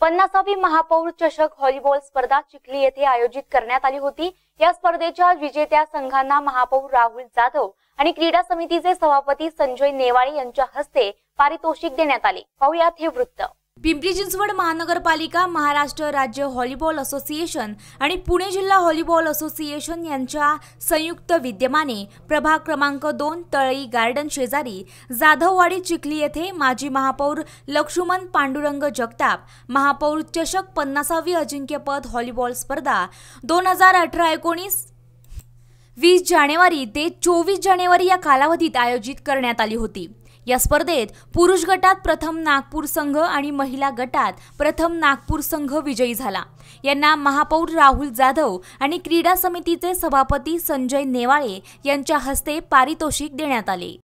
पन्नासावी महापौर चषक व्हॉलीबॉल स्पर्धा चिखली येथे आयोजित करण्यात आली होती या स्पर्धेच्या विजेत्या संघांना महापौर राहुल जाधव आणि क्रीडा समितीचे सभापती संजय नेवाळे यांच्या हस्ते पारितोषिक देण्यात आले पाहुयात हे वृत्त पिंपरी चिंचवड महानगरपालिका महाराष्ट्र राज्य हॉलीबॉल असोसिएशन आणि पुणे जिल्हा हॉलीबॉल असोसिएशन यांच्या संयुक्त विद्यमाने प्रभाग क्रमांक दोन तळई गार्डन शेजारी जाधववाडी चिखली येथे माजी महापौर लक्ष्मण पांडुरंग जगताप महापौर चषक पन्नासावी अजिंक्यपद हॉलीबॉल स्पर्धा दोन हजार अठरा एकोणीस वीस जानेवारी ते चोवीस जानेवारी या कालावधीत आयोजित करण्यात आली होती या स्पर्धेत पुरुष गटात प्रथम नागपूर संघ आणि महिला गटात प्रथम नागपूर संघ विजयी झाला यांना महापौर राहुल जाधव आणि क्रीडा समितीचे सभापती संजय नेवाळे यांच्या हस्ते पारितोषिक देण्यात आले